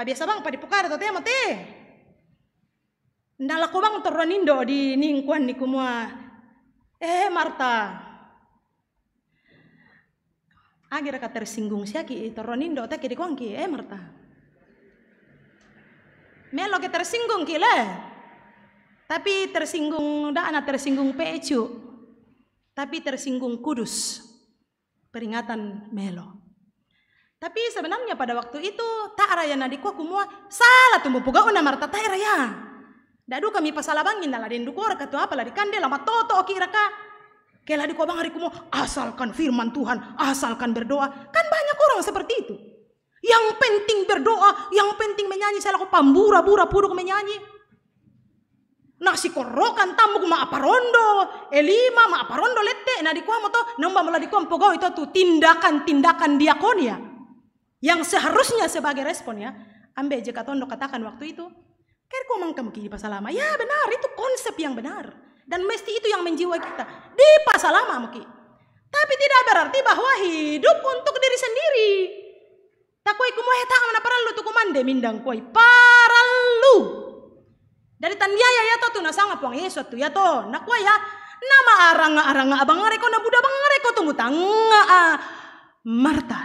Pak biasa bang Pak dipukar atau teh mati. Nda laku bang toronindo di ningkuan di kumua eh Marta akhirnya ah, kata tersinggung sih ki toronindo teh kiri kuangki. eh Marta melo kita tersinggung ki tapi tersinggung dah anak tersinggung pecu tapi tersinggung kudus peringatan melo tapi sebenarnya pada waktu itu tak raya nadiku aku mua salah tumbuh puga una marta tak raya. Dadu kami pasalah bangin lah dendu ku orang apa lah dikande lama toto oki raka. Kela di kobang hari kumu asalkan firman Tuhan, asalkan berdoa. Kan banyak orang seperti itu. Yang penting berdoa, yang penting menyanyi. Saya laku pambura-bura puruk menyanyi nasi korokan tamu ma apa rondo elima ma apa rondo lete Nadi di kuamo to nambah malah di itu tu tindakan tindakan diakonia yang seharusnya sebagai respon ya ambe jika tondo katakan waktu itu kira kau mengkemki di pasal lama ya benar itu konsep yang benar dan mesti itu yang menjiwai kita di pasal lama mungkin tapi tidak berarti bahwa hidup untuk diri sendiri tak ikut mau ya, tak mana paralu tuh kumande mindang kau paralu. dari tandia ya ya, ya tuh nasa ngapung puang suatu ya tuh nak kau ya nama arang arang abang ngereko nabuda abang bang tunggu tunggu tangga ah, Marta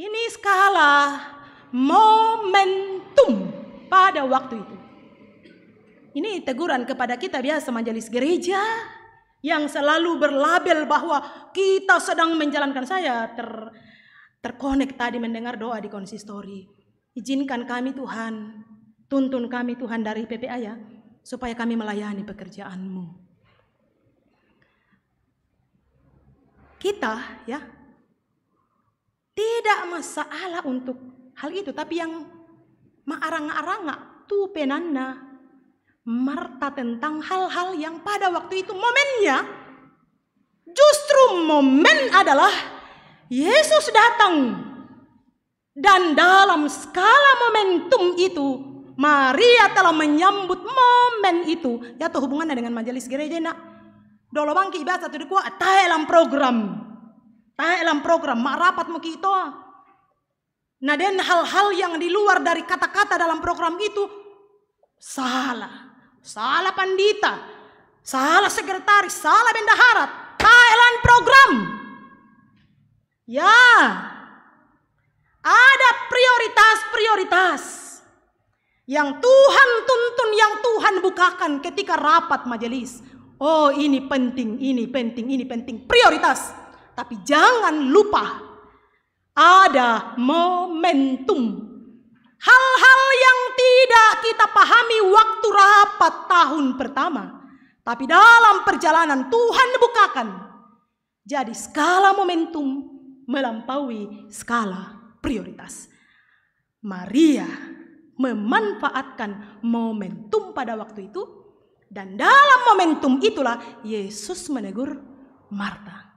ini skala momentum pada waktu itu. Ini teguran kepada kita biasa majelis gereja yang selalu berlabel bahwa kita sedang menjalankan saya ter terkonek tadi mendengar doa di konsistori. Izinkan kami Tuhan, tuntun kami Tuhan dari PPA ya, supaya kami melayani pekerjaanmu. Kita ya, tidak masalah untuk hal itu tapi yang maarang-aranga tu penanda Marta tentang hal-hal yang pada waktu itu momennya justru momen adalah Yesus datang dan dalam skala momentum itu Maria telah menyambut momen itu ya tuh hubungannya dengan majelis gereja nak dolo bangki biasa tuh dikuat program Tanya dalam program, mak rapat mau kita. Nah dan hal-hal yang di luar dari kata-kata dalam program itu salah. Salah pandita, salah sekretaris, salah bendahara. Thailand program. Ya, ada prioritas-prioritas yang Tuhan tuntun, yang Tuhan bukakan ketika rapat majelis. Oh, ini penting, ini penting, ini penting. Prioritas. Tapi jangan lupa ada momentum. Hal-hal yang tidak kita pahami waktu rapat tahun pertama. Tapi dalam perjalanan Tuhan bukakan. Jadi skala momentum melampaui skala prioritas. Maria memanfaatkan momentum pada waktu itu. Dan dalam momentum itulah Yesus menegur Marta.